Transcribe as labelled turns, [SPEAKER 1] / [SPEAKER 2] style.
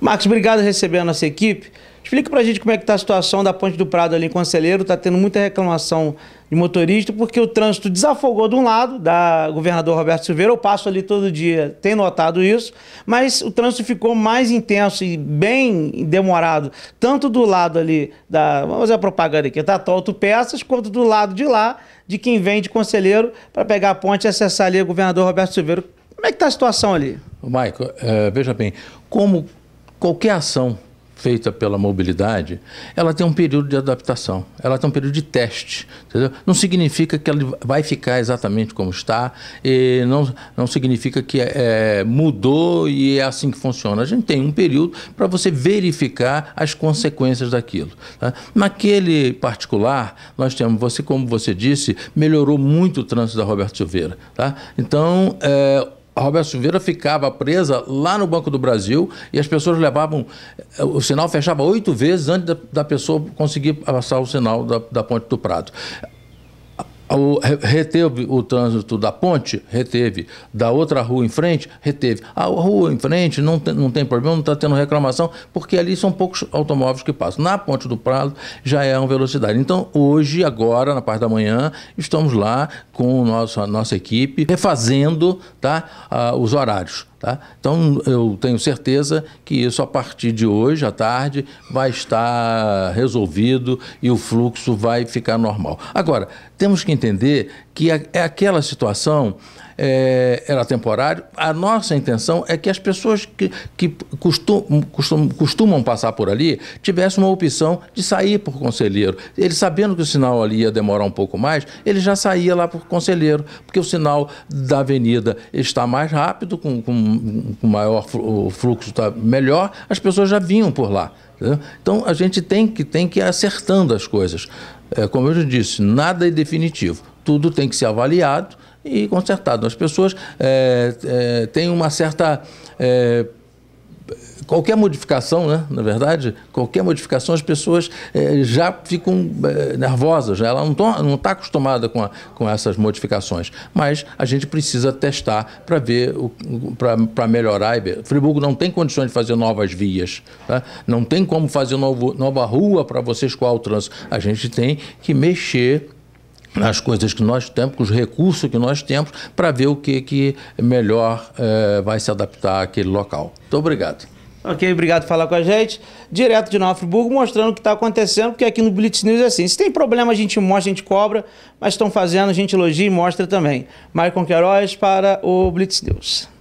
[SPEAKER 1] Marcos, obrigado por receber a nossa equipe. Explica pra gente como é que tá a situação da Ponte do Prado ali em Conselheiro, tá tendo muita reclamação de motorista, porque o trânsito desafogou de um lado, da governador Roberto Silveira, eu passo ali todo dia, tem notado isso, mas o trânsito ficou mais intenso e bem demorado, tanto do lado ali da, vamos fazer a propaganda aqui, da Toto Peças, quanto do lado de lá, de quem vem de Conselheiro, para pegar a ponte e acessar ali o governador Roberto Silveira. Como é que tá a situação ali? Maico,
[SPEAKER 2] é, veja bem, como qualquer ação feita pela mobilidade, ela tem um período de adaptação, ela tem um período de teste. Entendeu? Não significa que ela vai ficar exatamente como está, e não, não significa que é, mudou e é assim que funciona. A gente tem um período para você verificar as consequências daquilo. Tá? Naquele particular, nós temos, você, como você disse, melhorou muito o trânsito da Roberto Silveira. Tá? Então, é, a Roberto Silveira ficava presa lá no Banco do Brasil e as pessoas levavam. Eh, o sinal fechava oito vezes antes da, da pessoa conseguir passar o sinal da, da Ponte do Prado. O, reteve o trânsito da ponte? Reteve. Da outra rua em frente? Reteve. A rua em frente não tem, não tem problema, não está tendo reclamação, porque ali são poucos automóveis que passam. Na Ponte do Prado já é uma velocidade. Então, hoje, agora, na parte da manhã, estamos lá com nosso, a nossa equipe refazendo tá, uh, os horários. Tá? Então, eu tenho certeza que isso, a partir de hoje à tarde, vai estar resolvido e o fluxo vai ficar normal. Agora, temos que entender que é aquela situação é, era temporário. A nossa intenção é que as pessoas que, que costum, costum, costumam passar por ali tivessem uma opção de sair por conselheiro. Ele sabendo que o sinal ali ia demorar um pouco mais, ele já saía lá por conselheiro, porque o sinal da avenida está mais rápido, com, com, com maior o fluxo está melhor, as pessoas já vinham por lá. Né? Então a gente tem que, tem que ir acertando as coisas. É, como eu já disse, nada é definitivo. Tudo tem que ser avaliado e consertado. As pessoas é, é, têm uma certa. É, qualquer modificação, né? na verdade, qualquer modificação, as pessoas é, já ficam é, nervosas, né? ela não está acostumada com, a, com essas modificações. Mas a gente precisa testar para ver, para melhorar. Friburgo não tem condições de fazer novas vias, tá? não tem como fazer novo, nova rua para você escoar o trânsito. A gente tem que mexer as coisas que nós temos, com os recursos que nós temos, para ver o que,
[SPEAKER 1] que melhor eh, vai se adaptar àquele local. Muito obrigado. Ok, obrigado por falar com a gente. Direto de Nova mostrando o que está acontecendo, porque aqui no Blitz News é assim, se tem problema a gente mostra, a gente cobra, mas estão fazendo, a gente elogia e mostra também. Maicon Queiroz para o Blitz News.